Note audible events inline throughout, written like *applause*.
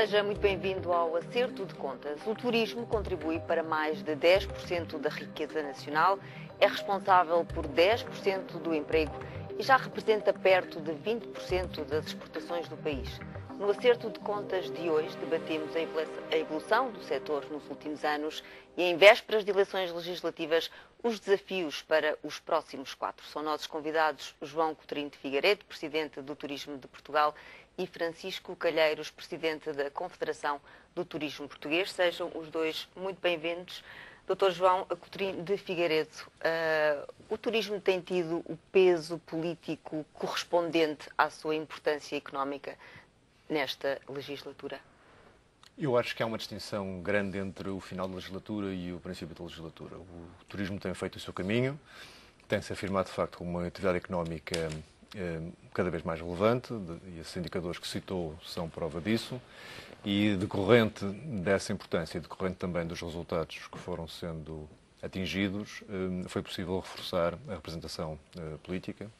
Seja muito bem-vindo ao Acerto de Contas. O turismo contribui para mais de 10% da riqueza nacional, é responsável por 10% do emprego e já representa perto de 20% das exportações do país. No acerto de contas de hoje, debatemos a evolução do setor nos últimos anos e, em vésperas de eleições legislativas, os desafios para os próximos quatro. São nossos convidados João Coutinho de Figueiredo, Presidente do Turismo de Portugal, e Francisco Calheiros, presidente da Confederação do Turismo Português. Sejam os dois muito bem-vindos. Dr. João Coutinho de Figueiredo, uh, o turismo tem tido o peso político correspondente à sua importância económica nesta legislatura? Eu acho que há uma distinção grande entre o final da legislatura e o princípio da legislatura. O turismo tem feito o seu caminho, tem-se afirmado, de facto, como uma atividade económica é, cada vez mais relevante, e esses indicadores que citou são prova disso, e decorrente dessa importância e decorrente também dos resultados que foram sendo atingidos, é, foi possível reforçar a representação é, política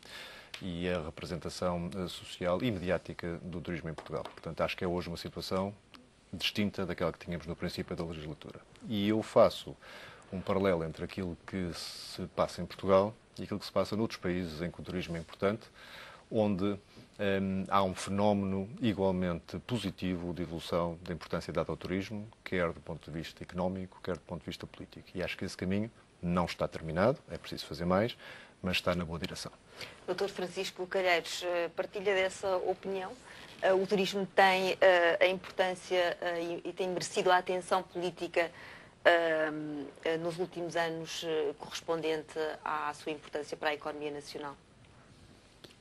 e a representação social e mediática do turismo em Portugal. Portanto, acho que é hoje uma situação distinta daquela que tínhamos no princípio da legislatura. E eu faço um paralelo entre aquilo que se passa em Portugal e aquilo que se passa noutros países em que o turismo é importante, onde hum, há um fenómeno igualmente positivo de evolução da importância dada ao turismo, quer do ponto de vista económico, quer do ponto de vista político. E acho que esse caminho não está terminado, é preciso fazer mais, mas está na boa direção. Dr. Francisco Calheiros, eh, partilha dessa opinião? Eh, o turismo tem eh, a importância e tem merecido a atenção política ah, nos últimos anos ah, correspondente à sua importância para a economia nacional?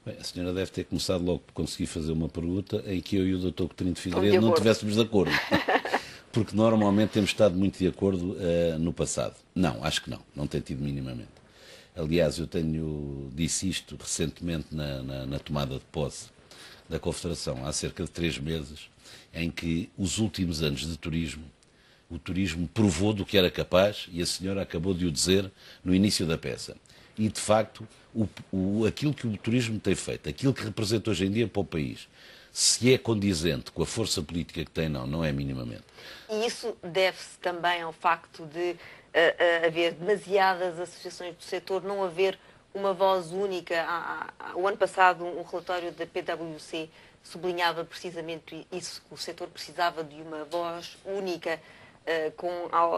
Bem, a senhora deve ter começado logo por conseguir fazer uma pergunta em que eu e o doutor Coutinho de Figueiredo de não estivéssemos de acordo. *laughs* Porque normalmente temos estado muito de acordo uh, no passado. Não, acho que não. Não tem tido minimamente. Aliás, eu tenho disse isto recentemente na, na, na tomada de posse da Confederação, há cerca de três meses, em que os últimos anos de turismo o turismo provou do que era capaz e a senhora acabou de o dizer no início da peça. E, de facto, o, o, aquilo que o turismo tem feito, aquilo que representa hoje em dia para o país, se é condizente com a força política que tem, não, não é minimamente. E isso deve-se também ao facto de uh, uh, haver demasiadas associações do setor, não haver uma voz única. Há, há, o ano passado, um relatório da PwC sublinhava precisamente isso, que o setor precisava de uma voz única. Eh, com,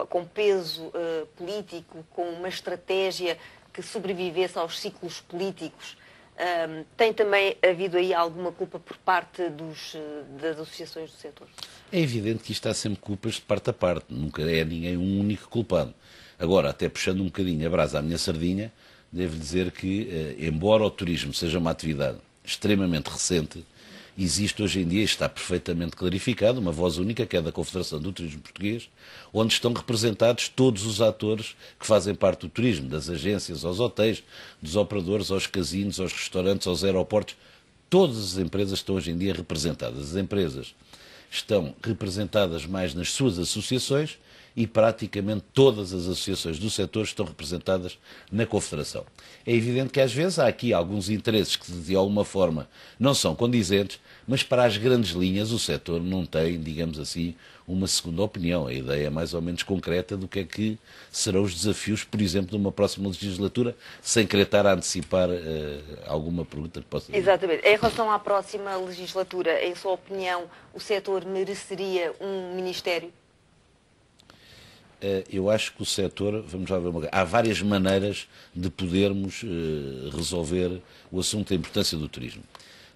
com peso eh, político, com uma estratégia que sobrevivesse aos ciclos políticos. Um, tem também havido aí alguma culpa por parte dos, eh, das associações do setor? É evidente que isto há sempre culpas de parte a parte, nunca é ninguém um único culpado. Agora, até puxando um bocadinho a brasa à minha sardinha, devo dizer que, embora o turismo seja uma atividade extremamente recente, existe hoje em dia, está perfeitamente clarificado, uma voz única, que é da Confederação do Turismo Português, onde estão representados todos os atores que fazem parte do turismo, das agências aos hotéis, dos operadores aos casinos, aos restaurantes, aos aeroportos. Todas as empresas estão hoje em dia representadas. As empresas estão representadas mais nas suas associações e praticamente todas as associações do setor estão representadas na Confederação. É evidente que às vezes há aqui alguns interesses que de alguma forma não são condizentes, mas para as grandes linhas o setor não tem, digamos assim, uma segunda opinião. A ideia é mais ou menos concreta do que é que serão os desafios, por exemplo, de uma próxima legislatura, sem querer estar a antecipar uh, alguma pergunta que possa Exatamente. Em relação à próxima legislatura, em sua opinião, o setor mereceria um Ministério? Eh, eu acho que o setor, vamos lá ver uma há várias maneiras de podermos eh, resolver o assunto da importância do turismo.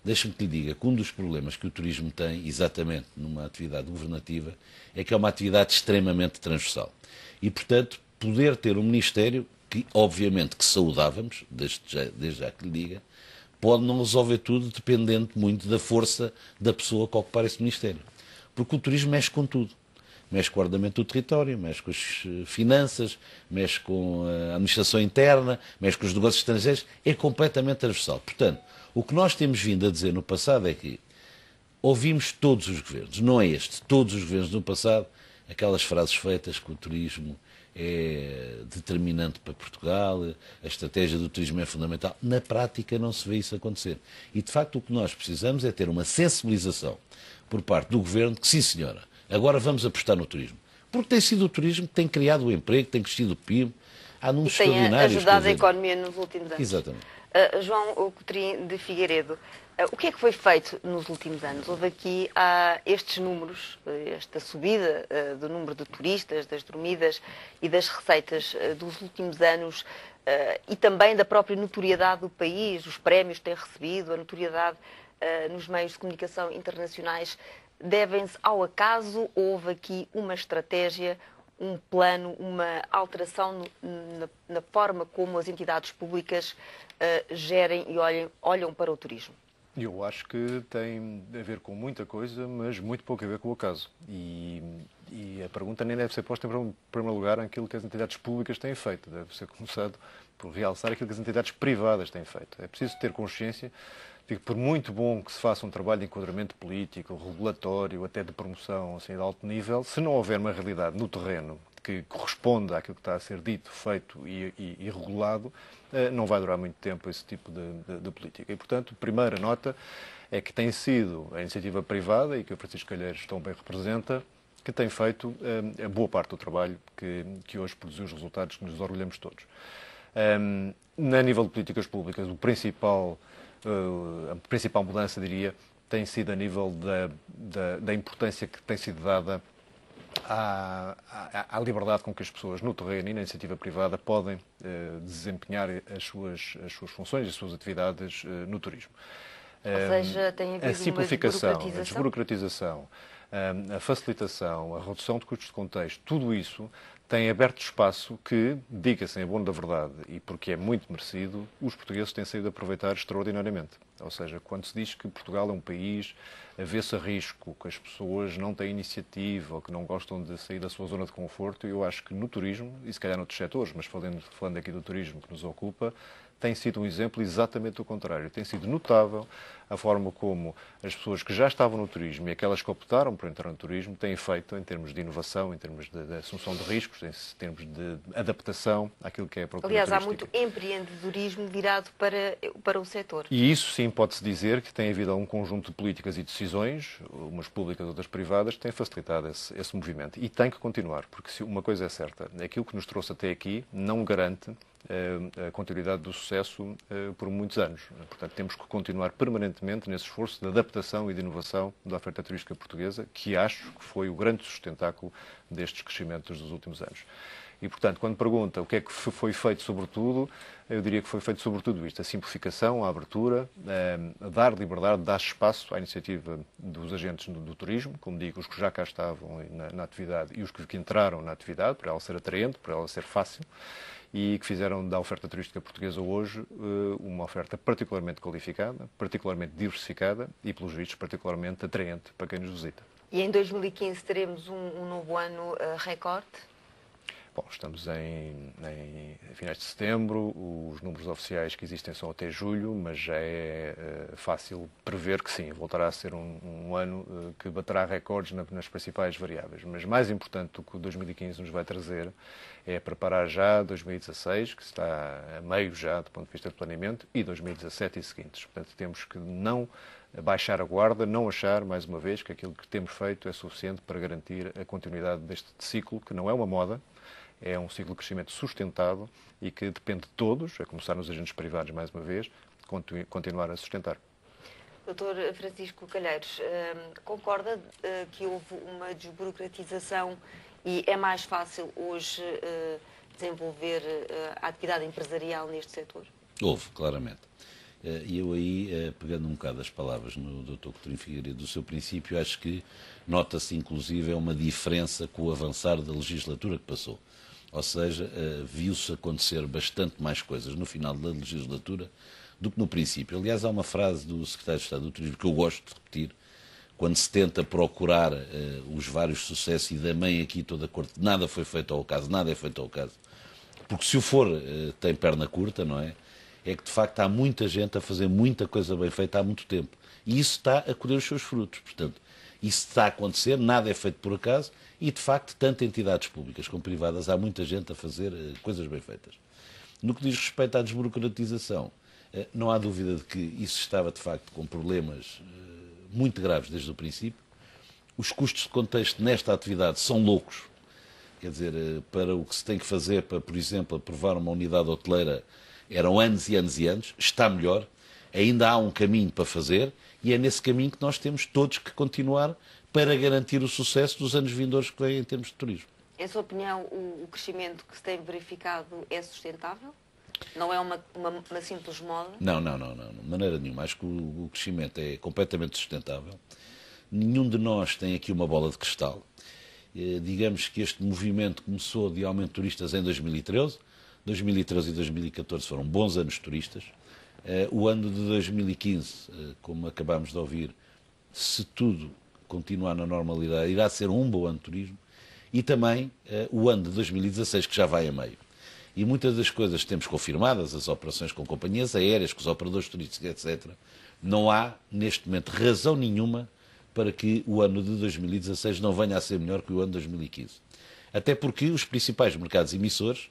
Deixa-me que lhe diga que um dos problemas que o turismo tem, exatamente numa atividade governativa, é que é uma atividade extremamente transversal. E, portanto, poder ter um Ministério, que obviamente que saudávamos, desde já, desde já que lhe diga, pode não resolver tudo dependendo muito da força da pessoa que ocupar esse Ministério. Porque o turismo mexe com tudo mexe com o ordenamento do território, mexe com as eh, finanças, mexe com a administração interna, mexe com os negócios estrangeiros, é completamente transversal. Portanto, o que nós temos vindo a dizer no passado é que ouvimos todos os governos, não é este, todos os governos no passado, aquelas frases feitas que o turismo é determinante para Portugal, a estratégia do turismo é fundamental. Na prática não se vê isso acontecer. E de facto o que nós precisamos é ter uma sensibilização por parte do governo que, sim senhora, Agora vamos apostar no turismo. Porque tem sido o turismo que tem criado o emprego, tem crescido o PIB, há números tem extraordinários. Tem ajudado a economia nos últimos anos. Exatamente. Uh, João Coutrinho de Figueiredo, uh, o que é que foi feito nos últimos anos? Houve aqui uh, estes números, ah, esta subida do número de turistas, das dormidas e das receitas dos últimos anos e também da própria notoriedade do país, os prémios que tem recebido, a notoriedade nos meios de comunicação internacionais devem-se ao acaso? Houve aqui uma estratégia, um plano, uma alteração no, na, na, forma como as entidades públicas uh, gerem e olhem, olham para o turismo? Eu acho que tem a ver com muita coisa, mas muito pouco a ver com o acaso. E, e a pergunta nem deve ser posta em primeiro lugar aquilo que as entidades públicas têm feito. Deve ser começado por realçar aquilo que as entidades privadas têm feito. É preciso ter consciência Digo, por muito bom que se faça um trabalho de enquadramento político, regulatório, até de promoção assim, de alto nível, se não houver uma realidade no terreno que corresponda àquilo que está a ser dito, feito e, e, e regulado, eh, não vai durar muito tempo esse tipo de, de, de política. E, portanto, primeira nota é que tem sido a iniciativa privada, e que o Francisco Calheiros tão bem representa, que tem feito eh, a boa parte do trabalho que, que hoje produziu os resultados que nos orgulhamos todos. Um, ehm, na nível de políticas públicas, o principal eh, a principal mudança, diria, tem sido a nível da, da, da importância que tem sido dada à, à, à, liberdade com que as pessoas no terreno e na iniciativa privada podem eh, desempenhar as suas, as suas funções as suas atividades eh, no turismo. Ou seja, tem a simplificação, a desburocratização, a facilitação, a redução de custos de contexto, tudo isso tem aberto espaço que, diga-se em abono da verdade, e porque é muito merecido, os portugueses têm saído aproveitar extraordinariamente. Ou seja, quando se diz que Portugal é um país ver-se a risco, que as pessoas não têm iniciativa, que não gostam de sair da sua zona de conforto, eu acho que no turismo, e se calhar noutros setores, mas falando, falando aqui do turismo que nos ocupa, tem sido um exemplo exatamente o contrário. Tem sido notável a forma como as pessoas que já estavam no turismo e aquelas que optaram por entrar no turismo têm feito em termos de inovação, em termos de, de assunção de riscos, em termos de adaptação àquilo que é a procura Aliás, turística. há muito empreendedorismo virado para, para o setor. E isso sim pode-se dizer que tem havido um conjunto de políticas e decisões, umas públicas, outras privadas, que têm facilitado esse, esse movimento. E tem que continuar, porque se uma coisa é certa, aquilo que nos trouxe até aqui não garante eh, a continuidade do sucesso eh, por muitos anos. Portanto, temos que continuar permanentemente nesse esforço de adaptação e de inovação da oferta turística portuguesa, que acho que foi o grande sustentáculo destes crescimentos dos últimos anos. E, portanto, quando pergunta o que é que foi feito sobretudo, eu diria que foi feito sobretudo isto, a simplificação, a abertura, a eh, dar liberdade, dar espaço à iniciativa dos agentes do, do turismo, como digo, os que já cá estavam na, na atividade e os que, que entraram na atividade, para ela ser atraente, para ela ser fácil, e que fizeram da oferta turística portuguesa hoje eh, uma oferta particularmente qualificada, particularmente diversificada e, pelos vistos, particularmente atraente para quem nos visita. E em 2015 teremos um, um novo ano uh, recorde? Bom, estamos em, em, finais de setembro, os números oficiais que existem são até julho, mas já é uh, fácil prever que sim, voltará a ser um, um ano uh, que baterá recordes na, nas principais variáveis. Mas mais importante do que 2015 nos vai trazer é preparar já 2016, que está a meio já do ponto de vista de planeamento, e 2017 e seguintes. Portanto, temos que não baixar a guarda, não achar, mais uma vez, que aquilo que temos feito é suficiente para garantir a continuidade deste ciclo, que não é uma moda, é um ciclo de crescimento sustentado e que depende de todos, a começar nos agentes privados, mais uma vez, continuar a sustentar. Doutor Francisco Calheiros, hum, concorda eh, que houve uma desburocratização e é mais fácil hoje eh, desenvolver eh, a atividade empresarial neste setor? Houve, claramente. E eu aí, pegando um bocado as palavras no Dr. Coutinho Figueiredo, do seu princípio, acho que nota-se inclusive é uma diferença com o avançar da legislatura que passou. Ou seja, eh, viu-se acontecer bastante mais coisas no final da legislatura do que no princípio. Aliás, há uma frase do secretário de Estado do Turismo que eu gosto de repetir, quando se tenta procurar eh, os vários sucessos e da mãe aqui toda a corte, nada foi feito ao caso, nada é feito ao caso. Porque se o for, eh, tem perna curta, não é? É que de facto há muita gente a fazer muita coisa bem feita há muito tempo. E isso está a colher os seus frutos. Portanto, isso está a acontecer, nada é feito por acaso e, de facto, tanto entidades públicas como privadas, há muita gente a fazer eh, coisas bem feitas. No que diz respeito à desburocratização, eh, não há dúvida de que isso estava, de facto, com problemas eh, muito graves desde o princípio. Os custos de contexto nesta atividade são loucos. Quer dizer, para o que se tem que fazer para, por exemplo, aprovar uma unidade hoteleira, eram anos e anos e anos. Está melhor. Ainda há um caminho para fazer e é nesse caminho que nós temos todos que continuar para garantir o sucesso dos anos vindouros que vêm em termos de turismo. Em sua opinião, o crescimento que se tem verificado é sustentável? Não é uma, uma, uma simples moda? Não, não, não, não, de maneira nenhuma. Acho que o, o crescimento é completamente sustentável. Nenhum de nós tem aqui uma bola de cristal. Eh, digamos que este movimento começou de aumento de turistas em 2013. 2013 e 2014 foram bons anos turistas. Eh, o ano de 2015, eh, como acabámos de ouvir, se tudo continuar na normalidade, irá ser um bom ano de turismo, e também eh, o ano de 2016, que já vai a meio. E muitas das coisas que temos confirmadas, as operações com companhias aéreas, com os operadores turísticos, etc., não há, neste momento, razão nenhuma para que o ano de 2016 não venha a ser melhor que o ano de 2015. Até porque os principais mercados emissores,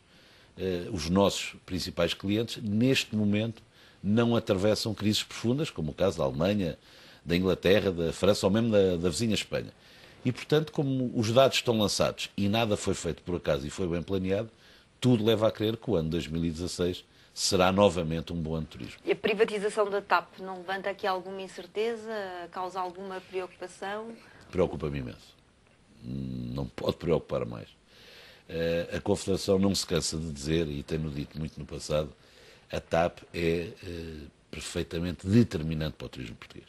eh, os nossos principais clientes, neste momento não atravessam crises profundas, como o caso da Alemanha, da Inglaterra, da França ou mesmo da, da vizinha Espanha. E, portanto, como os dados estão lançados e nada foi feito por acaso e foi bem planeado, tudo leva a crer que o ano 2016 será novamente um bom ano de turismo. E a privatização da TAP não levanta aqui alguma incerteza? Causa alguma preocupação? Preocupa-me imenso. Hum, não pode preocupar mais. Eh, a Confederação não se cansa de dizer, e tem-no dito muito no passado, a TAP é eh, perfeitamente determinante para o turismo português.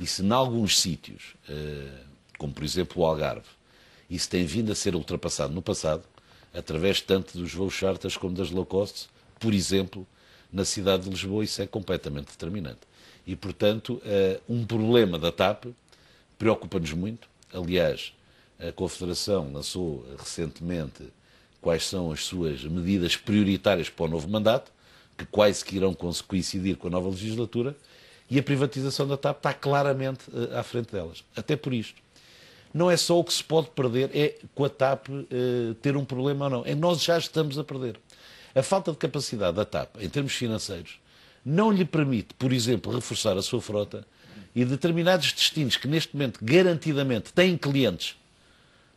E se, em alguns sítios, eh, como por exemplo o Algarve, isso tem vindo a ser ultrapassado no passado, através tanto dos voos charters como das low cost, por exemplo, na cidade de Lisboa, isso é completamente determinante. E, portanto, eh, um problema da TAP preocupa-nos muito. Aliás, a Confederação lançou recentemente quais são as suas medidas prioritárias para o novo mandato que quase que irão coincidir com a nova legislatura, e a privatização da TAP está claramente eh, à frente delas. Até por isto. Não é só o que se pode perder, é com a TAP eh, ter um problema ou não. É nós já estamos a perder. A falta de capacidade da TAP, em termos financeiros, não lhe permite, por exemplo, reforçar a sua frota e determinados destinos que neste momento garantidamente têm clientes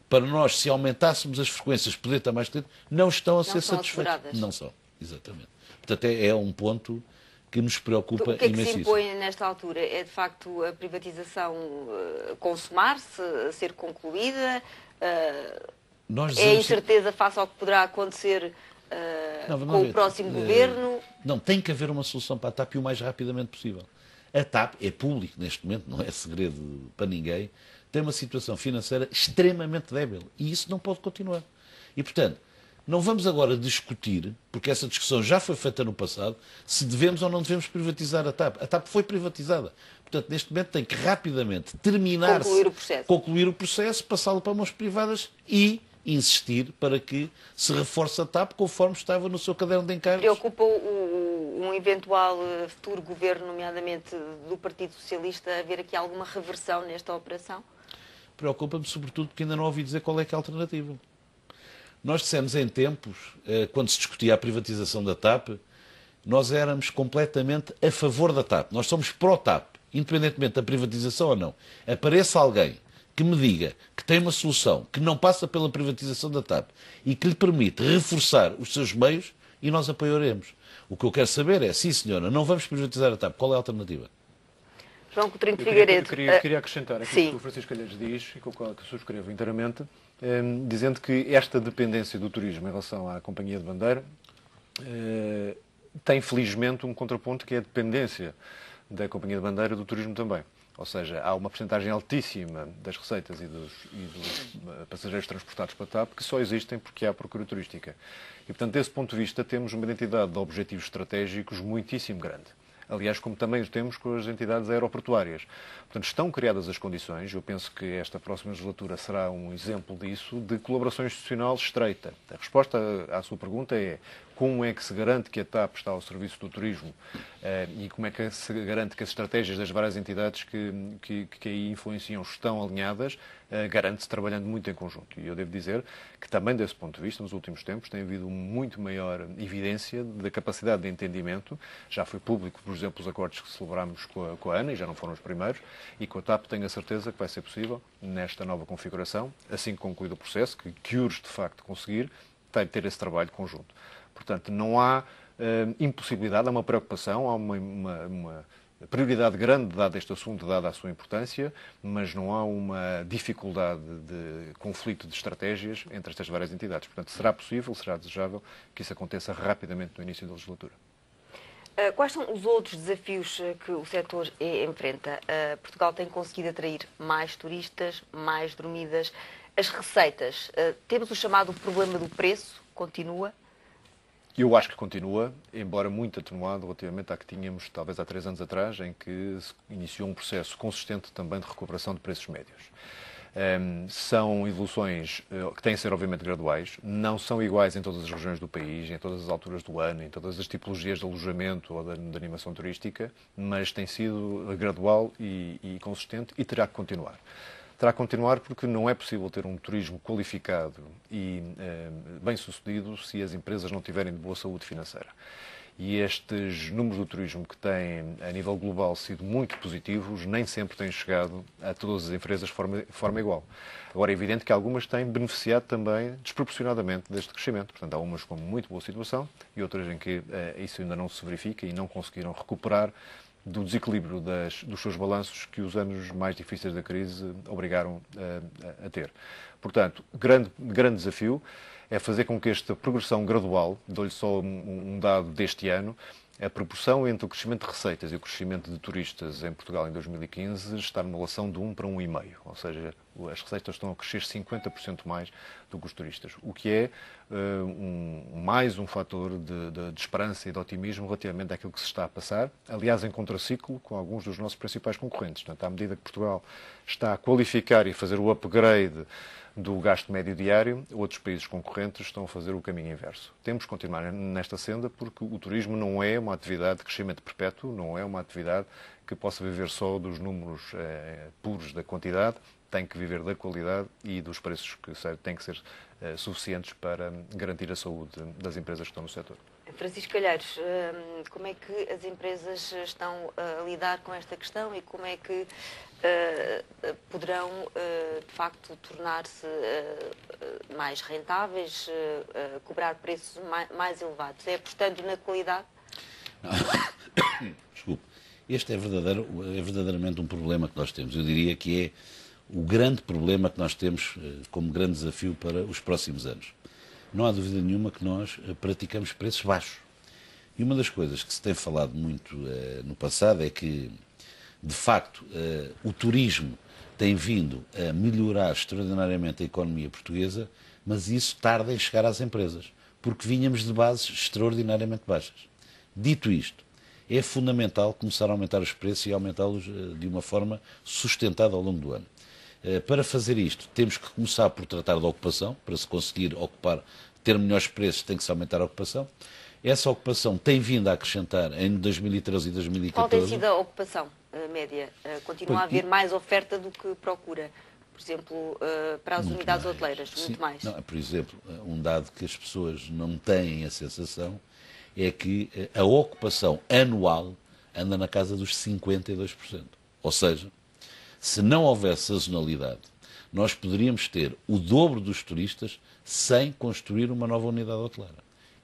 para nós, se aumentássemos as frequências, poder estar mais clientes, não estão a não ser satisfeitos. Não são. Exatamente. Portanto, é, é, um ponto que nos preocupa imensamente. O que é que se impõe nesta altura? É de facto a privatização eh, consumar-se, ser concluída? Eh, é a incerteza que... face ao que poderá acontecer uh, não, com ver. o próximo governo? Não, tem que haver uma solução para a TAP e o mais rapidamente possível. A TAP é público neste momento, não é segredo para ninguém, tem uma situação financeira extremamente débil e isso não pode continuar. E portanto, não vamos agora discutir, porque essa discussão já foi feita no passado, se devemos ou não devemos privatizar a TAP. A TAP foi privatizada. Portanto, neste momento tem que rapidamente terminar concluir o processo, concluir o processo passá-lo para mãos privadas e insistir para que se reforce a TAP conforme estava no seu caderno de encargos. Preocupa um eventual eh, futuro governo, nomeadamente do Partido Socialista, haver aqui alguma reversão nesta operação? Preocupa-me sobretudo porque ainda não ouvi dizer qual é que é a alternativa. Nós dissemos em tempos, eh, quando se discutia a privatização da TAP, nós éramos completamente a favor da TAP. Nós somos pró-TAP, independentemente da privatização ou não. Apareça alguém que me diga que tem uma solução que não passa pela privatização da TAP e que lhe permite reforçar os seus meios, e nós apoiaremos. O que eu quero saber é, sim senhora, não vamos privatizar a TAP, qual é a alternativa? João Coutinho de Figueiredo. Eu queria, eu eh, queria acrescentar aquilo que o Francisco Calheiros diz, e com o qual subscrevo inteiramente, ehm, dizendo que esta dependência do turismo em relação à companhia de bandeira eh, tem, felizmente, um contraponto que é a dependência da companhia de bandeira do turismo também. Ou seja, há uma porcentagem altíssima das receitas e dos, e dos, eh, passageiros transportados para a TAP que só existem porque há procura turística. E, portanto, desse ponto de vista, temos uma identidade de objetivos estratégicos muitíssimo grande aliás, como também o temos com as entidades aeroportuárias. Portanto, estão criadas as condições, eu penso que esta próxima legislatura será um exemplo disso, de colaboração institucional estreita. A resposta à sua pergunta é como é que se garante que a TAP está ao serviço do turismo eh, e como é que se garante que as estratégias das várias entidades que, que, que aí influenciam estão alinhadas, eh, garante-se trabalhando muito em conjunto. E eu devo dizer que também desse ponto de vista, nos últimos tempos, tem havido muito maior evidência da capacidade de entendimento. Já foi público, por exemplo, os acordos que celebramos com a, com a ANA, e já não foram os primeiros, e com a TAP tenho a certeza que vai ser possível, nesta nova configuração, assim que concluído o processo, que, que urge de facto conseguir, tem ter esse trabalho conjunto. Portanto, não há uh, impossibilidade, há uma preocupação, há uma, uma, uma prioridade grande dada este assunto, dada a sua importância, mas não há uma dificuldade de conflito de estratégias entre estas várias entidades. Portanto, será possível, será desejável que isso aconteça rapidamente no início da legislatura. Eh, quais são os outros desafios eh, que o setor enfrenta? Eh, Portugal tem conseguido atrair mais turistas, mais dormidas. As receitas, temos o chamado problema do preço, continua? Eu acho que continua, embora muito atenuado relativamente à que tínhamos, talvez há três anos atrás, em que se iniciou um processo consistente também de recuperação de preços médios. Um, ehm, são evoluções eh, que têm de ser, obviamente, graduais, não são iguais em todas as regiões do país, em todas as alturas do ano, em todas as tipologias de alojamento ou de, de animação turística, mas tem sido eh, gradual e, e consistente e terá que continuar terá que continuar porque não é possível ter um turismo qualificado e ehm, bem-sucedido se as empresas não tiverem de boa saúde financeira e estes números do turismo que têm, a nível global, sido muito positivos, nem sempre têm chegado a todas as empresas de forma, de forma igual. Agora, é evidente que algumas têm beneficiado também desproporcionadamente deste crescimento. Portanto, há umas com muito boa situação e outras em que eh, isso ainda não se verifica e não conseguiram recuperar do desequilíbrio das, dos seus balanços que os anos mais difíceis da crise obrigaram eh, a, a ter. Portanto, grande, grande desafio é fazer com que esta progressão gradual, dou-lhe só um, dado deste ano, a proporção entre o crescimento de receitas e o crescimento de turistas em Portugal em 2015 está numa relação de 1 para 1,5, ou seja, as receitas estão a crescer 50% mais do que os turistas, o que é uh, um, mais um fator de, de, de, esperança e de otimismo relativamente àquilo que se está a passar, aliás, em contraciclo com alguns dos nossos principais concorrentes. Portanto, à medida que Portugal está a qualificar e fazer o upgrade do gasto médio diário, outros países concorrentes estão a fazer o caminho inverso. Temos que continuar nesta senda porque o turismo não é uma atividade de crescimento perpétuo, não é uma atividade que possa viver só dos números eh, puros da quantidade, tem que viver da qualidade e dos preços que têm que ser eh, suficientes para garantir a saúde das empresas que estão no setor. Francisco Calheiros, ehm, como é que as empresas estão eh, a lidar com esta questão e como é que eh, poderão, de facto, tornar-se mais rentáveis, cobrar preços mais, elevados? É apostando na qualidade? *coughs* Desculpe. Este é, verdadeiro, é verdadeiramente um problema que nós temos. Eu diria que é o grande problema que nós temos eh, como grande desafio para os próximos anos. Não há dúvida nenhuma que nós eh, praticamos preços baixos. E uma das coisas que se tem falado muito eh, no passado é que, de facto, o turismo tem vindo a melhorar extraordinariamente a economia portuguesa, mas isso tarda em chegar às empresas, porque vínhamos de bases extraordinariamente baixas. Dito isto, é fundamental começar a aumentar os preços e aumentá-los de uma forma sustentada ao longo do ano. Eh, para fazer isto, temos que começar por tratar da ocupação, para se conseguir ocupar, ter melhores preços, tem que se aumentar a ocupação. Essa ocupação tem vindo a acrescentar em 2013 e 2014. Qual tem sido a ocupação eh, média? Eh, continua a haver mais oferta do que procura? por exemplo, para as muito unidades mais. hoteleiras, Sim. muito mais. Não, por exemplo, um dado que as pessoas não têm a sensação é que a ocupação anual anda na casa dos 52%. Ou seja, se não houvesse sazonalidade, nós poderíamos ter o dobro dos turistas sem construir uma nova unidade hoteleira.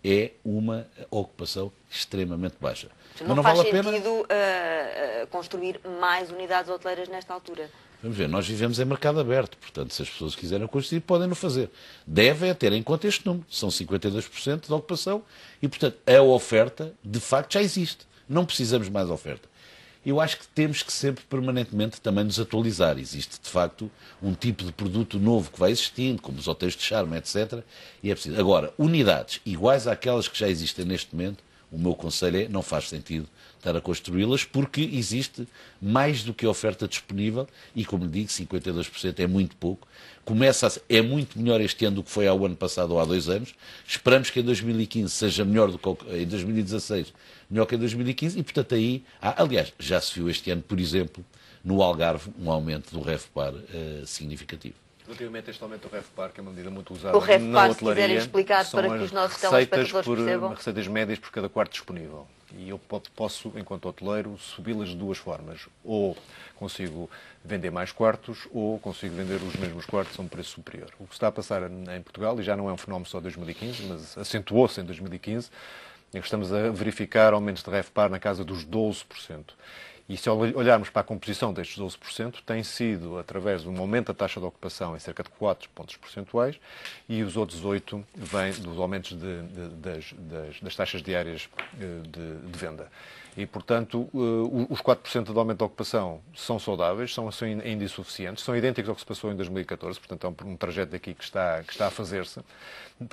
É uma ocupação extremamente baixa. Não, Mas não faz vale sentido pena... uh, eh, construir mais unidades hoteleiras nesta altura. Vamos ver, nós vivemos em mercado aberto, portanto, se as pessoas quiserem construir, podem o fazer. Devem é ter em conta este número, são 52% de ocupação, e, portanto, a oferta, de facto, já existe. Não precisamos mais oferta eu acho que temos que sempre permanentemente também nos atualizar. Existe, de facto, um tipo de produto novo que vai existindo, como os hotéis de charme, etc. E é preciso. Agora, unidades iguais àquelas que já existem neste momento, o meu conselho é não faz sentido estar a construí-las, porque existe mais do que a oferta disponível e, como lhe digo, 52% é muito pouco. Começa a, é muito melhor este ano do que foi ao ano passado ou há dois anos. Esperamos que em 2015 seja melhor do que em 2016, melhor que em 2015 e, portanto, aí há, aliás, já se viu este ano, por exemplo, no Algarve, um aumento do REFPAR uh, eh, significativo. Relativamente a este aumento do REFPAR, que é uma medida muito usada o na hotelaria, se quiserem explicar para que os nossos receitas por, percebam. receitas médias por cada quarto disponível. E eu posso, enquanto hoteleiro, subi-las de duas formas. Ou consigo vender mais quartos, ou consigo vender os mesmos quartos a um preço superior. O que está a passar em Portugal, e já não é um fenómeno só de 2015, mas acentuou-se em 2015, é que estamos a verificar aumentos de REFPAR na casa dos 12%. E se olharmos para a composição destes 12%, tem sido através do aumento da taxa de ocupação em cerca de 4 pontos percentuais e os outros 8 vêm dos aumentos de, de, das, das, das, taxas diárias eh, de, de venda. E, portanto, eh, os 4% de aumento da ocupação são saudáveis, são, ainda insuficientes, são idênticos ao que se passou em 2014, portanto, é um trajeto daqui que está, que está a fazer-se.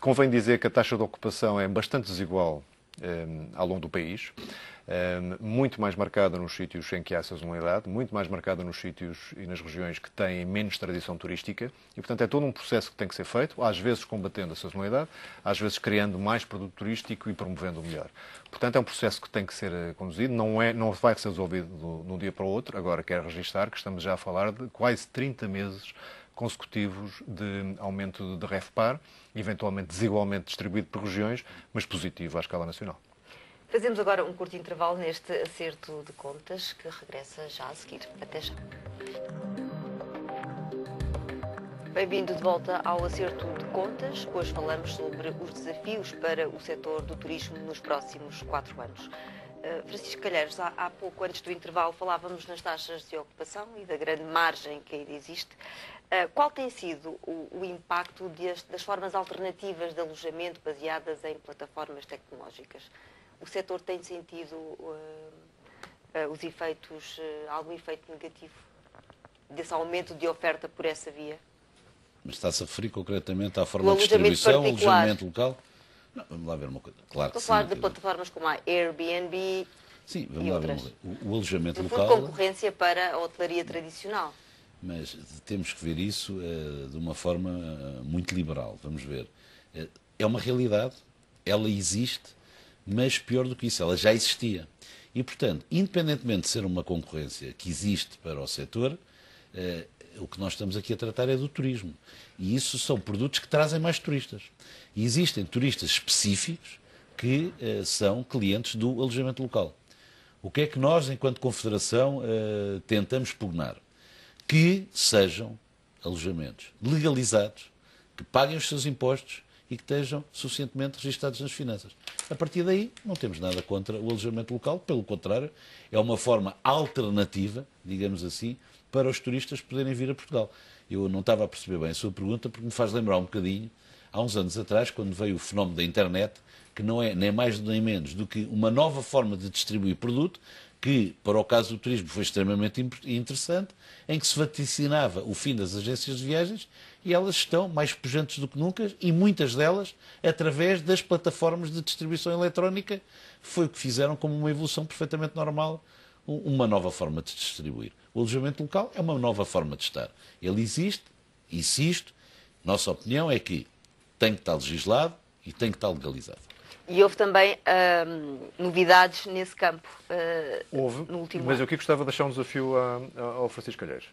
Convém dizer que a taxa de ocupação é bastante desigual eh, ao longo do país. Ehm, muito mais marcada nos sítios em que há sazonalidade, muito mais marcada nos sítios e nas regiões que têm menos tradição turística e, portanto, é todo um processo que tem que ser feito, às vezes combatendo a sazonalidade, às vezes criando mais produto turístico e promovendo o melhor. Portanto, é um processo que tem que ser eh, conduzido, não, é, não vai ser resolvido de um dia para o outro. Agora, quero registrar que estamos já a falar de quase 30 meses consecutivos de aumento de REFPAR, eventualmente desigualmente distribuído por regiões, mas positivo à escala nacional. Fazemos agora um curto intervalo neste acerto de contas que regressa já a seguir. Até já. Bem-vindo de volta ao Acerto de Contas. Hoje falamos sobre os desafios para o setor do turismo nos próximos quatro anos. Eh, Francisco Calheiros, há, pouco, antes do intervalo, falávamos nas taxas de ocupação e da grande margem que ainda existe. Eh, qual tem sido o, impacto das formas alternativas de alojamento baseadas em plataformas tecnológicas? o setor tem sentido eh, eh, os efeitos, eh, algum efeito negativo desse aumento de oferta por essa via? Mas está-se a referir concretamente à forma de distribuição, ao alojamento local? Não, vamos lá ver uma coisa. Claro Estou a falar sim, de plataformas como a Airbnb sim, vamos e lá Ver uma coisa. O, o alojamento no local... concorrência para a hotelaria tradicional. Mas temos que ver isso uh, de uma forma uh, muito liberal, vamos ver. Uh, é uma realidade, ela existe, mas pior do que isso, ela já existia. E, portanto, independentemente de ser uma concorrência que existe para o setor, eh, o que nós estamos aqui a tratar é do turismo. E isso são produtos que trazem mais turistas. E existem turistas específicos que eh, são clientes do alojamento local. O que é que nós, enquanto Confederação, eh, tentamos pugnar? Que sejam alojamentos legalizados, que paguem os seus impostos e que estejam suficientemente registados nas finanças. A partir daí, não temos nada contra o alojamento local, pelo contrário, é uma forma alternativa, digamos assim, para os turistas poderem vir a Portugal. Eu não estava a perceber bem a sua pergunta, porque me faz lembrar um bocadinho, há uns anos atrás, quando veio o fenómeno da internet, que não é nem mais nem menos do que uma nova forma de distribuir produto, que, para o caso do turismo, foi extremamente interessante, em que se vaticinava o fim das agências de viagens e elas estão mais pujantes do que nunca e muitas delas através das plataformas de distribuição eletrónica. Foi o que fizeram como uma evolução perfeitamente normal, uma nova forma de distribuir. O alojamento local é uma nova forma de estar. Ele existe, insisto, nossa opinião é que tem que estar legislado e tem que estar legalizado. E houve também hum, novidades nesse campo ah, houve, no último mas ano. Mas eu aqui gostava de deixar um desafio a, ah, a, ao Francisco Calheiros.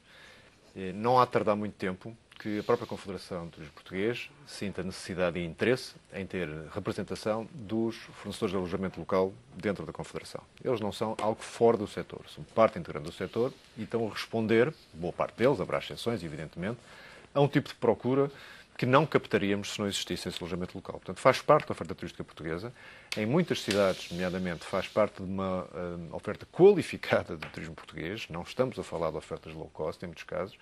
Eh, não há de tardar muito tempo que a própria Confederação dos Portugueses sinta necessidade e interesse em ter representação dos fornecedores de alojamento local dentro da Confederação. Eles não são algo fora do setor, são parte integrante do setor e estão a responder, boa parte deles, haverá exceções, evidentemente, a um tipo de procura que não captaríamos se não existisse esse alojamento local. Portanto, faz parte da oferta turística portuguesa. Em muitas cidades, nomeadamente, faz parte de uma uh, oferta qualificada de turismo português. Não estamos a falar de ofertas low cost, em muitos casos.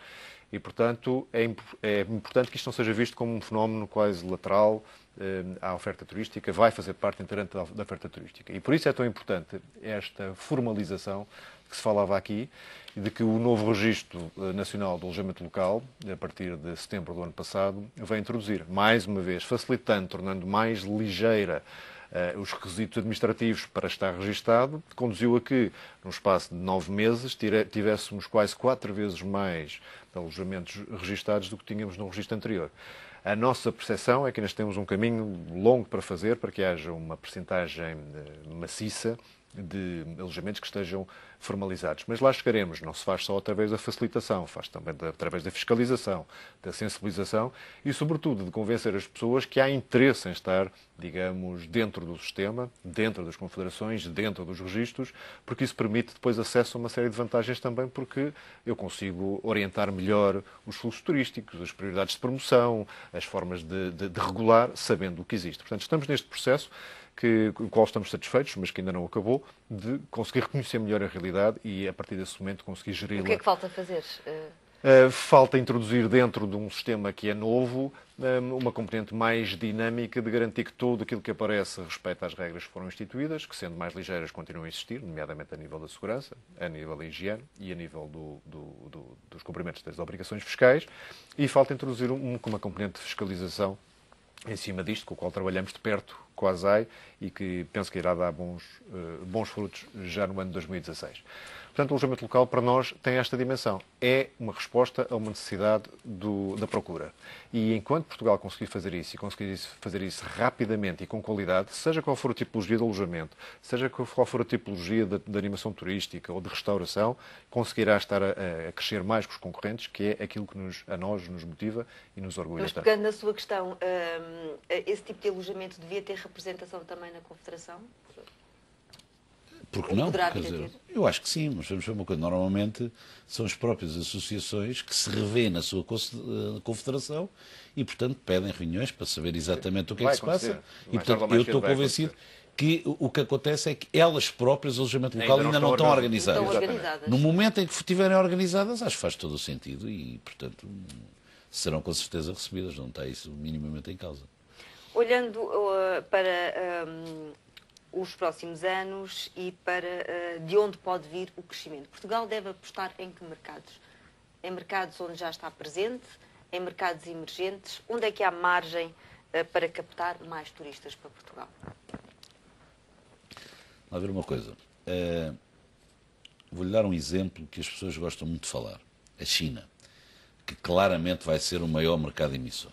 E, portanto, é, imp é importante que isto não seja visto como um fenómeno quase lateral uh, à oferta turística. Vai fazer parte integrante da oferta turística. E por isso é tão importante esta formalização que se falava aqui, de que o novo Registro eh, Nacional do Alojamento Local, a partir de setembro do ano passado, vai introduzir, mais uma vez, facilitando, tornando mais ligeira uh, os requisitos administrativos para estar registado, conduziu a que, num espaço de nove meses, tivéssemos quase quatro vezes mais alojamentos registados do que tínhamos no registro anterior. A nossa percepção é que nós temos um caminho longo para fazer para que haja uma percentagem eh, maciça de alojamentos que estejam formalizados. Mas lá chegaremos, não se faz só através da facilitação, faz também através da fiscalização, da sensibilização e, sobretudo, de convencer as pessoas que há interesse em estar, digamos, dentro do sistema, dentro das confederações, dentro dos registros, porque isso permite depois acesso a uma série de vantagens também, porque eu consigo orientar melhor os fluxos turísticos, as prioridades de promoção, as formas de, de, de regular, sabendo o que existe. Portanto, estamos neste processo que, com o qual estamos satisfeitos, mas que ainda não acabou, de conseguir reconhecer melhor a realidade e, a partir desse momento, conseguir gerir. O que é que falta fazer? Uh, falta introduzir dentro de um sistema que é novo um, ehm, uma componente mais dinâmica de garantir que tudo aquilo que aparece respeita às regras que foram instituídas, que sendo mais ligeiras continuam a existir, nomeadamente a nível da segurança, a nível da higiene e a nível do, do, do, dos cumprimentos das obrigações fiscais. E falta introduzir um, uma componente de fiscalização em cima disto, com o qual trabalhamos de perto Quasai e que penso que irá dar bons, eh, bons frutos já no ano de 2016. Portanto, o alojamento local para nós tem esta dimensão. É uma resposta a uma necessidade do, da procura. E enquanto Portugal conseguir fazer isso e conseguir fazer isso rapidamente e com qualidade, seja qual for a tipologia de alojamento, seja qual for a tipologia de, de animação turística ou de restauração, conseguirá estar a, a, crescer mais que os concorrentes, que é aquilo que nos, a nós nos motiva e nos orgulha. Mas pegando na sua questão, hum, esse tipo de alojamento devia ter representação também na Confederação? Porque não? Poderá quer dizer, eu acho que sim, mas vamos ver uma coisa. Normalmente são as próprias associações que se revêem na sua eh, confederação e, portanto, pedem reuniões para saber exatamente o que vai é que se passa. e, portanto, eu estou convencido que o que acontece é que elas próprias, o alojamento local, ainda, ainda não, estão, organizadas. Não estão organizadas. No momento em que estiverem organizadas, acho que faz todo o sentido e, portanto, serão com certeza recebidas. Não está isso minimamente em causa. Olhando uh, para. Ehm, os próximos anos e para eh, de onde pode vir o crescimento. Portugal deve apostar em que mercados? Em mercados onde já está presente, em mercados emergentes, onde é que há margem eh, para captar mais turistas para Portugal? Vamos ver uma coisa. É... Vou-lhe dar um exemplo que as pessoas gostam muito de falar. A China, que claramente vai ser o maior mercado emissor.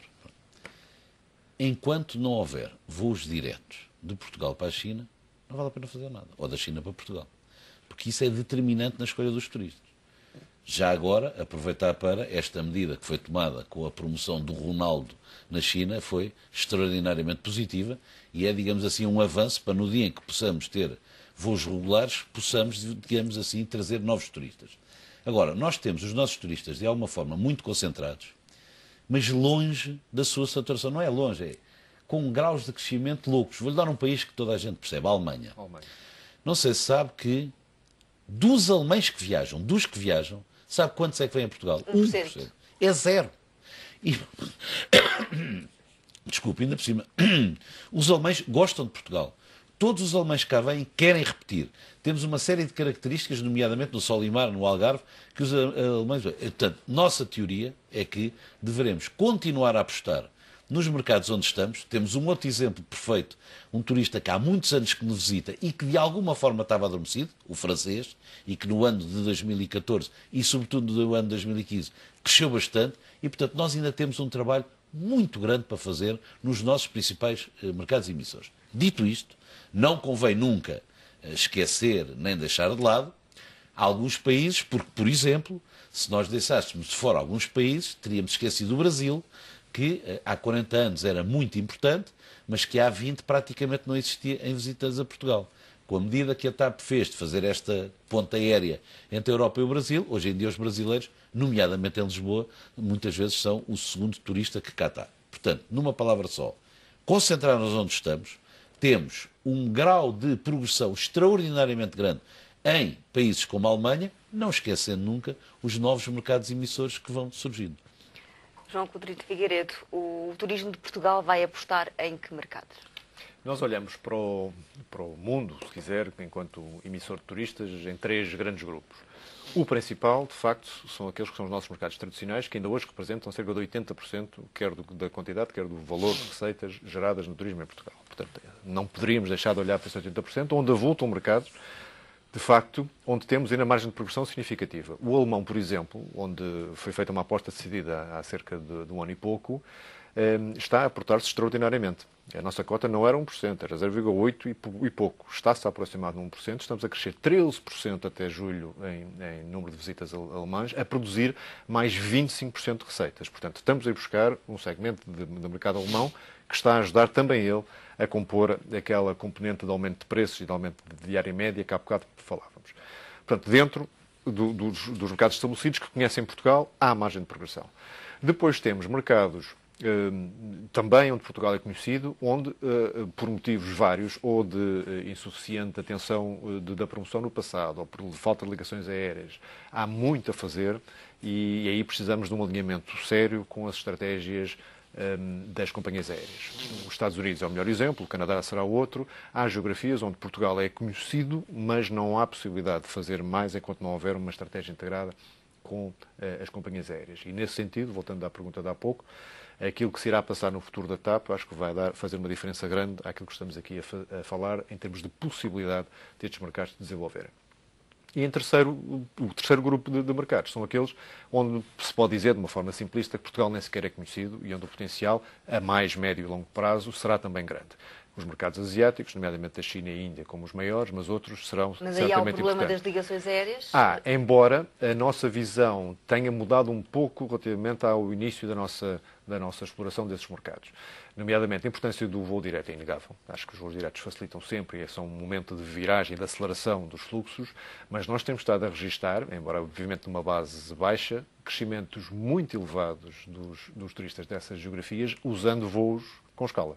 Enquanto não houver voos diretos de Portugal para a China, não vale a pena fazer nada. Ou da China para Portugal. Porque isso é determinante na escolha dos turistas. Já agora, aproveitar para esta medida que foi tomada com a promoção do Ronaldo na China foi extraordinariamente positiva e é, digamos assim, um avanço para no dia em que possamos ter voos regulares, possamos, digamos assim, trazer novos turistas. Agora, nós temos os nossos turistas de alguma forma muito concentrados, mas longe da sua saturação. Não é longe, é com graus de crescimento loucos. Vou-lhe dar um país que toda a gente percebe, a Alemanha. Alemanha. Não sei se sabe que dos alemães que viajam, dos que viajam, sabe quantos é que vêm a Portugal? 1%. 1%. É zero. E... *coughs* Desculpe, ainda por cima. *coughs* Os alemães gostam de Portugal. Todos os alemães que cá vêm querem repetir. Temos uma série de características, nomeadamente no Solimar, no Algarve, que os alemães. Portanto, nossa teoria é que deveremos continuar a apostar nos mercados onde estamos, temos um outro exemplo perfeito. Um turista que há muitos anos que nos visita e que de alguma forma estava adormecido, o francês, e que no ano de 2014 e sobretudo no ano de 2015 cresceu bastante e, portanto, nós ainda temos um trabalho muito grande para fazer nos nossos principais eh, mercados emissores. Dito isto, não convém nunca eh, esquecer nem deixar de lado alguns países, porque, por exemplo, se nós deixássemos de fora alguns países, teríamos esquecido o Brasil, que eh, há 40 anos era muito importante, mas que há 20 praticamente não existia em visitantes a Portugal. Com a medida que a TAP fez de fazer esta ponta aérea entre a Europa e o Brasil, hoje em dia os brasileiros, nomeadamente em Lisboa, muitas vezes são o segundo turista que cá está. Portanto, numa palavra só, concentrar-nos onde estamos, temos um grau de progressão extraordinariamente grande em países como a Alemanha, não esquecendo nunca os novos mercados emissores que vão surgindo. João Codrito Figueiredo, o turismo de Portugal vai apostar em que mercados? Nós olhamos para o, para o mundo, se quiser, enquanto emissor de turistas, em três grandes grupos. O principal, de facto, são aqueles que são os nossos mercados tradicionais, que ainda hoje representam cerca de 80%, quer do, da quantidade, quer do valor de receitas geradas no turismo em Portugal. Portanto, não poderíamos deixar de olhar para esses 80%, onde avultam mercados de facto, onde temos ainda margem de progressão significativa. O alemão, por exemplo, onde foi feita uma aposta decidida há cerca de, de um ano e pouco, eh, está a aportar-se extraordinariamente. A nossa cota não era 1%, era 0,8% e pouco. Está-se a aproximar de 1%, estamos a crescer 13% até julho em, em, número de visitas alemãs, a produzir mais 25% de receitas. Portanto, estamos a ir buscar um segmento do mercado alemão que está a ajudar também ele a compor aquela componente de aumento de preços e de aumento de diária média que há bocado falávamos. Portanto, dentro do, dos, dos mercados estabelecidos que conhecem Portugal, há margem de progressão. Depois temos mercados hum, também onde Portugal é conhecido, onde, eh, por motivos vários, ou de eh, insuficiente atenção eh, da promoção no passado, ou por falta de ligações aéreas, há muito a fazer e aí precisamos de um alinhamento sério com as estratégias Ehm, das companhias aéreas. Os Estados Unidos é o melhor exemplo, o Canadá será o outro. Há geografias onde Portugal é conhecido, mas não há possibilidade de fazer mais enquanto não houver uma estratégia integrada com eh, as companhias aéreas. E nesse sentido, voltando à pergunta de há pouco, aquilo que se irá passar no futuro da TAP, acho que vai dar, fazer uma diferença grande àquilo que estamos aqui a, a falar em termos de possibilidade destes mercados de desenvolverem. E em terceiro, o terceiro grupo de, de mercados são aqueles onde se pode dizer, de uma forma simplista, que Portugal nem sequer é conhecido e onde o potencial, a mais médio e longo prazo, será também grande os mercados asiáticos, nomeadamente a China e a Índia, como os maiores, mas outros serão mas certamente importantes. Mas aí há o problema das ligações aéreas? Ah, embora a nossa visão tenha mudado um pouco relativamente ao início da nossa, da nossa exploração desses mercados. Nomeadamente, a importância do voo direto é inegável. Acho que os voos diretos facilitam sempre e é são um momento de viragem, de aceleração dos fluxos, mas nós temos estado a registar, embora obviamente numa base baixa, crescimentos muito elevados dos, dos turistas dessas geografias usando voos com escala.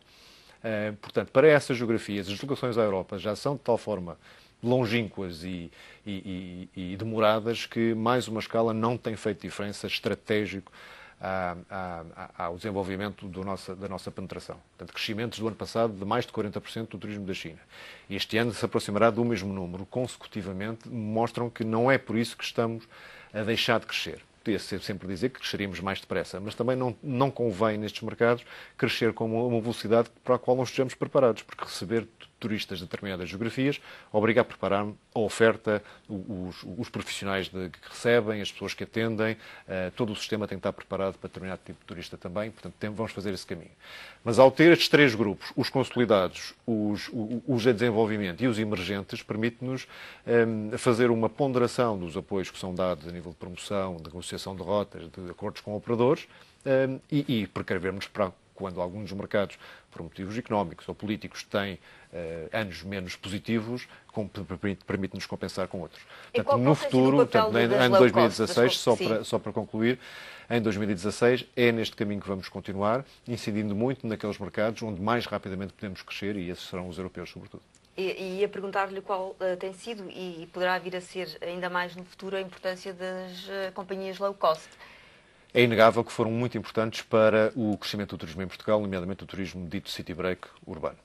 Uh, portanto, para essas geografias, as deslocações à Europa já são de tal forma longínquas e, e, e, e demoradas que mais uma escala não tem feito diferença estratégico a, a, ao desenvolvimento nossa, da nossa penetração. Portanto, crescimentos do ano passado de mais de 40% do turismo da China. E este ano se aproximará do mesmo número, consecutivamente, mostram que não é por isso que estamos a deixar de crescer podia sempre dizer que cresceríamos mais depressa, mas também não, não convém nestes mercados crescer com uma velocidade para a qual não estejamos preparados, porque receber turistas de determinadas geografias, obriga a preparar a oferta, os, os profissionais de, que recebem, as pessoas que atendem, uh, todo o sistema tem que estar preparado para determinado tipo de turista também, portanto tem, vamos fazer esse caminho. Mas ao ter estes três grupos, os consolidados, os, os de desenvolvimento e os emergentes, permite-nos um, ehm, fazer uma ponderação dos apoios que são dados a nível de promoção, de negociação de rotas, de acordos com operadores um, ehm, e, e precavermos para quando alguns mercados, por motivos económicos ou políticos, têm uh, anos menos positivos, permite-nos compensar com outros. Portanto, no futuro, portanto, em, 2016, só, para, só para concluir, em 2016 é neste caminho que vamos continuar, incidindo muito naqueles mercados onde mais rapidamente podemos crescer, e esses serão os europeus, sobretudo. E, ia a perguntar-lhe qual uh, tem sido e poderá vir a ser ainda mais no futuro a importância das uh, companhias low cost. É inegável que foram muito importantes para o crescimento do turismo em Portugal, nomeadamente o turismo dito city break urbano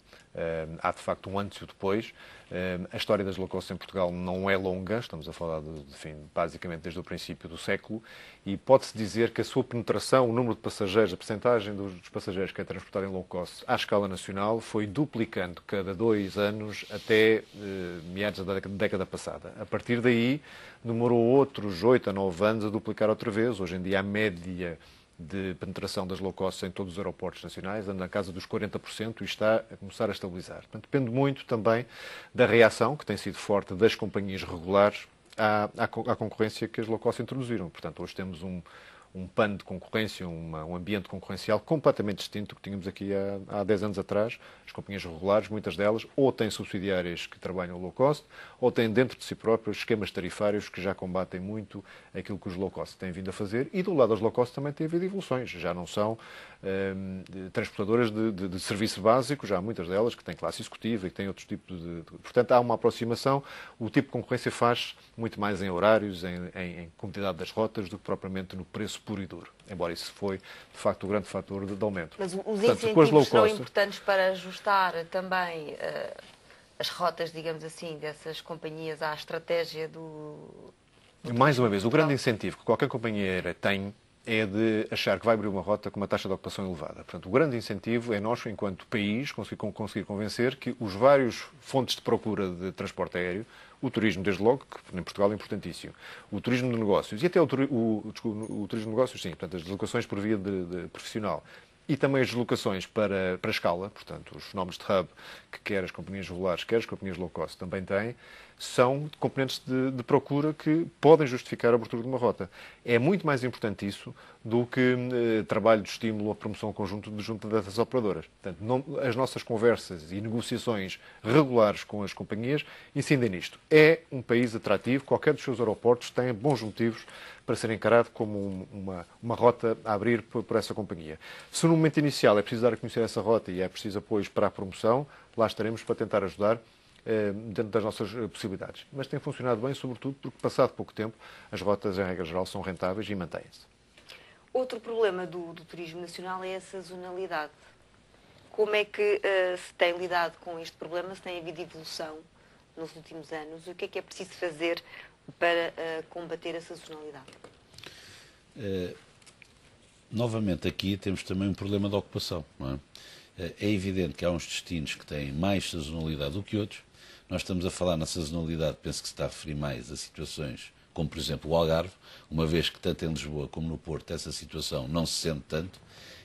há de facto um antes e um depois. Hum, a história das low em Portugal não é longa, estamos a falar de, enfim, basicamente desde o princípio do século, e pode-se dizer que a sua penetração, o número de passageiros, a percentagem dos passageiros que é transportado em low cost à escala nacional foi duplicando cada dois anos até eh, meados da década passada. A partir daí, demorou outros oito a nove anos a duplicar outra vez. Hoje em dia, a média de penetração das low cost em todos os aeroportos nacionais, anda na casa dos 40% e está a começar a estabilizar. Portanto, depende muito também da reação, que tem sido forte, das companhias regulares à, à, à concorrência que as low cost introduziram. Portanto, hoje temos um, um pano de concorrência, uma, um ambiente concorrencial completamente distinto do que tínhamos aqui há, há 10 anos atrás. As companhias regulares, muitas delas, ou têm subsidiárias que trabalham low cost, ou têm dentro de si próprios esquemas tarifários que já combatem muito aquilo que os low cost têm vindo a fazer. E do lado dos low cost também tem havido evoluções. Já não são hum, transportadoras de, de, de, serviço básico, já há muitas delas que têm classe executiva e que têm outros tipos de. Portanto, há uma aproximação. O tipo de concorrência faz muito mais em horários, em, em, em das rotas, do que propriamente no preço puro e duro. Embora isso foi, de facto, o grande fator de, de aumento. Mas os Portanto, incentivos cost... são importantes para ajustar também uh, as rotas, digamos assim, dessas companhias à estratégia do... do Mais uma vez, o grande incentivo que qualquer companhia tem é de achar que vai abrir uma rota com uma taxa de ocupação elevada. Portanto, o grande incentivo é nós, enquanto país, conseguir, conseguir convencer que os vários fontes de procura de transporte aéreo o turismo, desde logo, que em Portugal é importantíssimo. O turismo de negócios e até o, o, o turismo de negócios, sim, portanto, as deslocações por via de, de profissional e também as deslocações para, para escala, portanto, os fenómenos de hub que quer as companhias regulares, quer as companhias low cost também têm, são componentes de, de, procura que podem justificar a abertura de uma rota. É muito mais importante isso do que eh, trabalho de estímulo à promoção conjunto de junta dessas operadoras. Portanto, não, as nossas conversas e negociações regulares com as companhias incidem nisto. É um país atrativo, qualquer dos seus aeroportos tem bons motivos para ser encarado como um, uma, uma rota a abrir por, por essa companhia. Se no momento inicial é preciso dar a conhecer essa rota e é preciso apoios para a promoção, lá estaremos para tentar ajudar eh, dentro das nossas eh, possibilidades. Mas tem funcionado bem, sobretudo porque, passado pouco tempo, as rotas, em regra geral, são rentáveis e mantêm-se. Outro problema do, do, turismo nacional é a sazonalidade. Como é que uh, se tem lidado com este problema? Se tem havido evolução nos últimos anos? E o que é que é preciso fazer para uh, combater a sazonalidade? Uh, novamente, aqui temos também um problema de ocupação. Não é? É evidente que há uns destinos que têm mais sazonalidade do que outros. Nós estamos a falar na sazonalidade, penso que se está a referir mais a situações como, por exemplo, o Algarve, uma vez que tanto em Lisboa como no Porto essa situação não se sente tanto.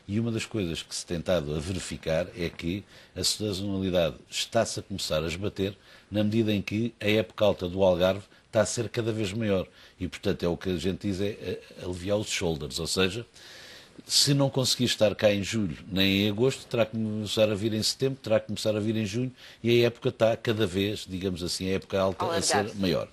E uma das coisas que se tem tentado a verificar é que a sazonalidade está-se a começar a esbater na medida em que a época alta do Algarve está a ser cada vez maior. E, portanto, é o que a gente diz é, é aliviar os shoulders, ou seja, se não conseguir estar cá em julho nem em agosto, terá que começar a vir em setembro, terá que começar a vir em junho e a época está cada vez, digamos assim, a época alta a ser maior.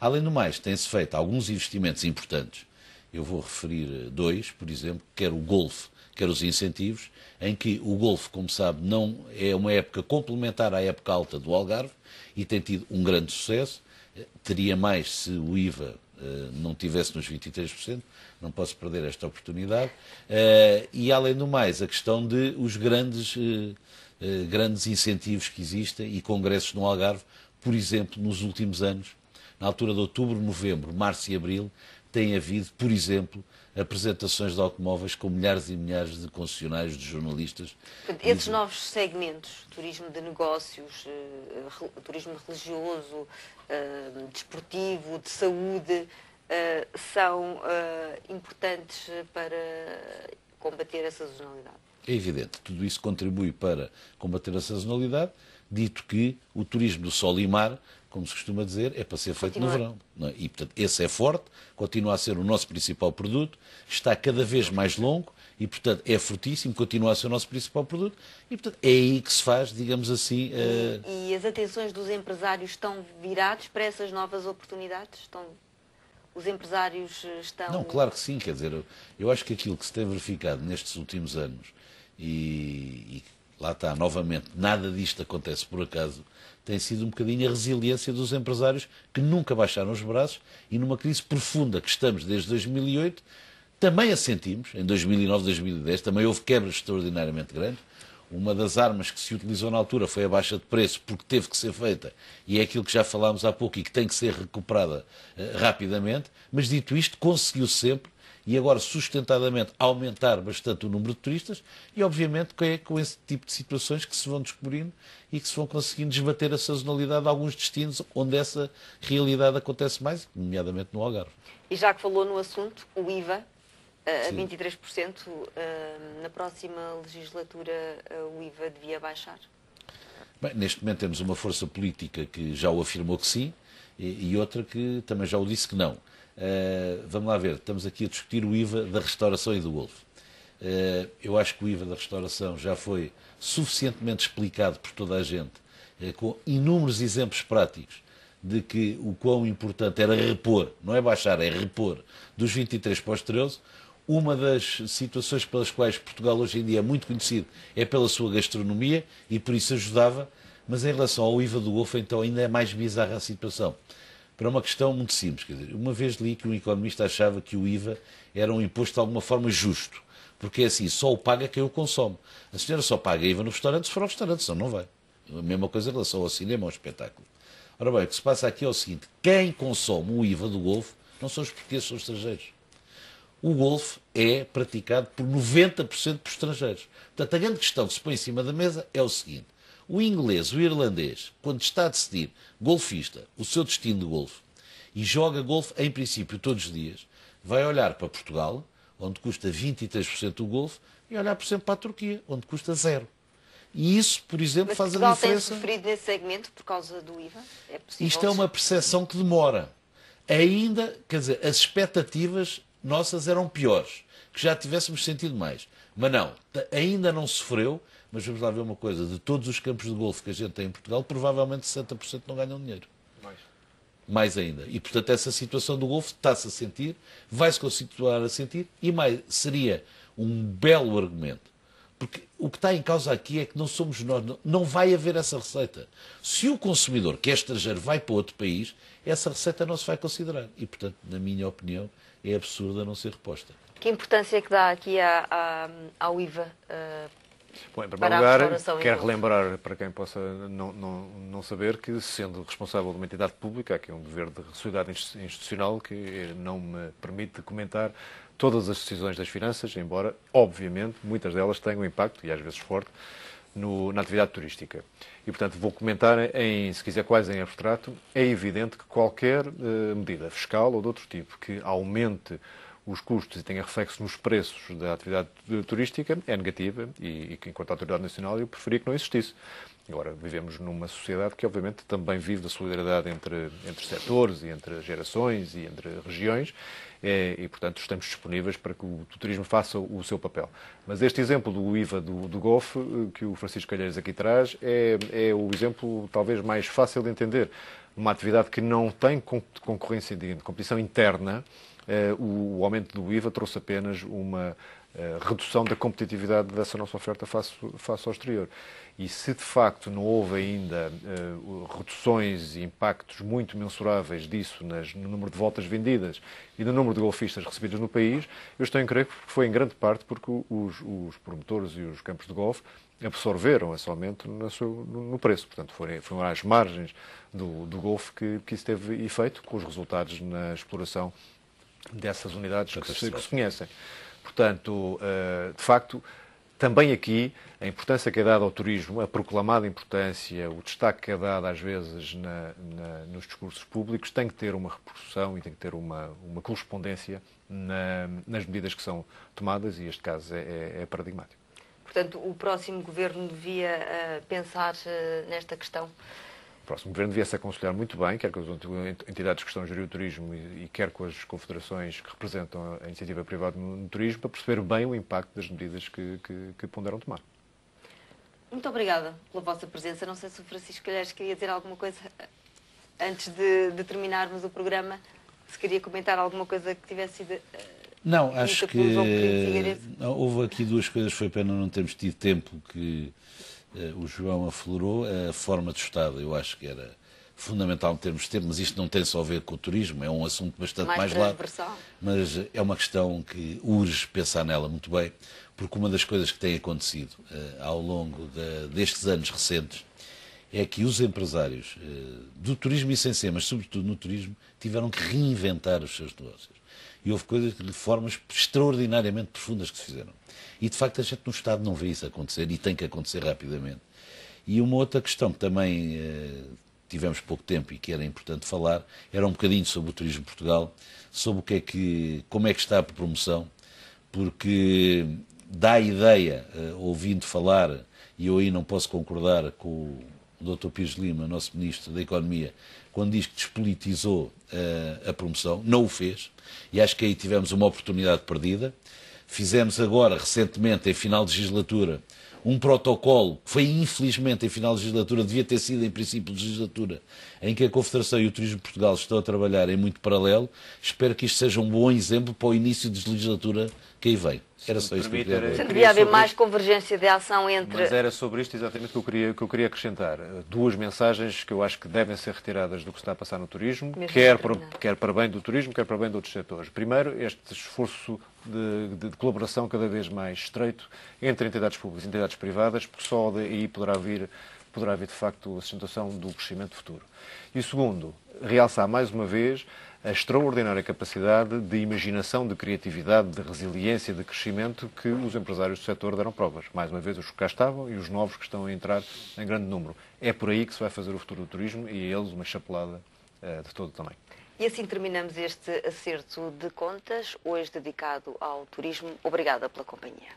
Além do mais, tem-se feito alguns investimentos importantes. Eu vou referir eh, dois, por exemplo, quer o Golfe, quer os incentivos, em que o Golfo, como sabe, não é uma época complementar à época alta do Algarve e tem tido um grande sucesso. Eh, teria mais se o IVA eh, não tivesse nos 23%, não posso perder esta oportunidade. Eh, e, além do mais, a questão de os grandes, eh, grandes incentivos que existem e congressos no Algarve, por exemplo, nos últimos anos, na altura de outubro, novembro, março e abril, tem havido, por exemplo, apresentações de automóveis com milhares e milhares de concessionários, de jornalistas. Esses novos segmentos, turismo de negócios, eh, turismo religioso, eh, desportivo, de saúde, eh, são importantes para combater a sazonalidade. É evidente, tudo isso contribui para combater a sazonalidade, dito que o turismo do sol e mar como se costuma dizer, é para ser feito no verão. Não é? E, portanto, esse é forte, continua a ser o nosso principal produto, está cada vez mais longo e, portanto, é fortíssimo, continua a ser o nosso principal produto e, portanto, é aí que se faz, digamos assim. E, uh... e as atenções dos empresários estão virados para essas novas oportunidades? Estão os empresários eh, estão. Não, claro que sim, quer dizer, eu, eu acho que aquilo que se tem verificado nestes últimos anos, e, e, lá está, novamente, nada disto acontece por acaso, tem sido um bocadinho a resiliência dos empresários que nunca baixaram os braços e numa crise profunda que estamos desde 2008, também a sentimos, em 2009, 2010, também houve quebras extraordinariamente grandes. Uma das armas que se utilizou na altura foi a baixa de preço, porque teve que ser feita, e é aquilo que já falámos há pouco e que tem que ser recuperada uh, rapidamente, mas dito isto, conseguiu sempre e agora sustentadamente aumentar bastante o número de turistas e, obviamente, que é com esse tipo de situações que se vão descobrindo e que se vão conseguindo desbater a sazonalidade de alguns destinos onde essa realidade acontece mais, nomeadamente no Algarve. E já que falou no assunto, o IVA eh, a Sim. 23%, eh, na próxima legislatura eh, o IVA devia baixar? Bem, neste momento temos uma força política que já o afirmou que sim e outra que também já o disse que não. Uh, vamos lá ver, estamos aqui a discutir o IVA da restauração e do Wolf. Uh, eh, eu acho que o IVA da restauração já foi suficientemente explicado por toda a gente, uh, com inúmeros exemplos práticos de que o quão importante era repor, não é baixar, é repor, dos 23 para os 13. Uma das situações pelas quais Portugal hoje em dia é muito conhecido é pela sua gastronomia e por isso ajudava, mas em relação ao IVA do Wolf, então ainda é mais bizarra a situação para uma questão muito simples. Quer dizer, uma vez li que um economista achava que o IVA era um imposto de alguma forma justo, porque é assim, só o paga quem o consome. A senhora só paga IVA no restaurante se for ao restaurante, senão não vai. A mesma coisa em relação ao cinema ao espetáculo. Ora bem, o que se passa aqui é o seguinte: quem consome o IVA do Golfo não são os portugueses, são os estrangeiros. O Golfo é praticado por 90% por estrangeiros. Portanto, a grande questão que se põe em cima da mesa é o seguinte: o inglês, o irlandês, quando está a decidir, golfista, o seu destino de golfe, e joga golfe em princípio todos os dias, vai olhar para Portugal, onde custa 23% o golfe, e olhar, por exemplo, para a Turquia, onde custa zero. E isso, por exemplo, Mas faz Portugal a diferença. Mas tem sofrido nesse segmento por causa do IVA? É possível Isto é uma percepção que demora. Ainda, quer dizer, as expectativas nossas eram piores, que já tivéssemos sentido mais. Mas não, ainda não sofreu mas vamos lá ver uma coisa: de todos os campos de golfe que a gente tem em Portugal, provavelmente 60% não ganham dinheiro. Mais. Mais ainda. E, portanto, essa situação do golfe está-se a sentir, vai-se continuar a sentir, e mais, seria um belo argumento. Porque o que está em causa aqui é que não somos nós, não vai haver essa receita. Se o consumidor, que é estrangeiro, vai para outro país, essa receita não se vai considerar. E, portanto, na minha opinião, é absurda não ser reposta. Que importância é que dá aqui à, à, ao IVA eh, Bom, em primeiro lugar, quero relembrar para quem possa não, não, não saber que, sendo responsável de uma entidade pública, há aqui um dever de responsabilidade institucional que não me permite comentar todas as decisões das finanças, embora, obviamente, muitas delas tenham impacto, e às vezes forte, no, na atividade turística. E, portanto, vou comentar, em, se quiser, quase em abstrato. É evidente que qualquer eh, medida fiscal ou de outro tipo que aumente os custos e tenha reflexo nos preços da atividade turística é negativa e, e que, enquanto autoridade nacional, eu preferia que não existisse. Agora, vivemos numa sociedade que, obviamente, também vive da solidariedade entre, entre setores e entre gerações e entre regiões é, e, portanto, estamos disponíveis para que o, o, turismo faça o seu papel. Mas este exemplo do IVA do, do eh, que o Francisco Calheiros aqui traz, é, é o exemplo talvez mais fácil de entender. Uma atividade que não tem concorrência, de competição interna, eh, o aumento do IVA trouxe apenas uma eh, redução da competitividade dessa nossa oferta face, ao exterior. E se de facto não houve ainda eh, reduções e impactos muito mensuráveis disso no número de voltas vendidas e no número de golfistas recebidos no país, eu estou em crer que foi em grande parte porque os, promotores e os campos de golfe absorveram esse aumento no, preço. Portanto, foram, as margens do, golfe que, que isso teve efeito, com os resultados na exploração dessas unidades que se, que se, conhecem. Portanto, eh, de facto, também aqui a importância que é dada ao turismo, a proclamada importância, o destaque que é dado às vezes na, na, nos discursos públicos, tem que ter uma repercussão e tem que ter uma, uma correspondência na, nas medidas que são tomadas e este caso é, é, é paradigmático. Portanto, o próximo governo devia uh, pensar uh, nesta questão? O próximo governo devia-se aconselhar muito bem, quer com as entidades que estão a gerir o turismo e quer com as confederações que representam a iniciativa privada no turismo, para perceber bem o impacto das medidas que, que, que ponderam tomar. Muito obrigada pela vossa presença. Não sei se o Francisco Calheiros queria dizer alguma coisa eh, antes de, de terminarmos o programa, se queria comentar alguma coisa que tivesse sido eh, não, acho que houve aqui duas coisas. Foi pena não termos tido tempo que eh, o João aflorou a forma de Estado. Eu acho que era fundamental em termos de tempo, mas isto não tem só a ver com o turismo, é um assunto bastante mais, mais largo. Mas é uma questão que urge pensar nela muito bem, porque uma das coisas que tem acontecido uh, ao longo de, destes anos recentes é que os empresários uh, do turismo e sem ser, mas sobretudo no turismo, tiveram que reinventar os seus negócios. E houve coisas de formas extraordinariamente profundas que se fizeram. E de facto a gente no Estado não vê isso acontecer e tem que acontecer rapidamente. E uma outra questão que também eh, tivemos pouco tempo e que era importante falar era um bocadinho sobre o turismo de Portugal, sobre o que é que, como é que está a promoção, porque dá a ideia, eh, ouvindo falar, e eu aí não posso concordar com o Dr. Pires Lima, nosso Ministro da Economia, quando diz que despolitizou eh, a promoção, não o fez, e acho que aí tivemos uma oportunidade perdida. Fizemos agora, recentemente, em final de legislatura, um protocolo que foi, infelizmente, em final de legislatura, devia ter sido em princípio de legislatura, em que a Confederação e o Turismo de Portugal estão a trabalhar em muito paralelo. Espero que isto seja um bom exemplo para o início de legislatura que aí vem. Era só isso que eu queria devia haver mais isto, convergência de ação entre. Mas era sobre isto exatamente que eu, queria, que eu queria acrescentar. Duas mensagens que eu acho que devem ser retiradas do que está a passar no turismo, quer para, quer para bem do turismo, quer para bem de outros setores. Primeiro, este esforço de, de, de, colaboração cada vez mais estreito entre entidades públicas e entidades privadas, porque só daí poderá vir, poderá haver de facto a sustentação do crescimento futuro. E segundo, realçar mais uma vez a extraordinária capacidade de imaginação, de criatividade, de resiliência, de crescimento que os empresários do setor deram provas. Mais uma vez, os que cá estavam e os novos que estão a entrar em grande número. É por aí que se vai fazer o futuro do turismo e a é eles uma chapelada uh, de todo também. E assim terminamos este acerto de contas, hoje dedicado ao turismo. Obrigada pela companhia.